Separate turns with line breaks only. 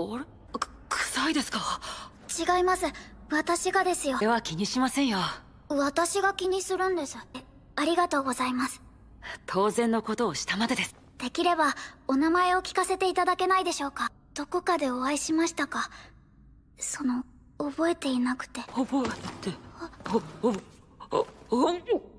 あれく、臭
いですか違います。
私がですよ。では気
にしませんよ。
私が気にするんです。ありがとうございます。
当然のことをしたまでです。
できれば、お名前を聞かせていただけないでしょうか。どこかでお会いしましたか。その、覚えてい
なくて。覚えて、お、お、お、お、お、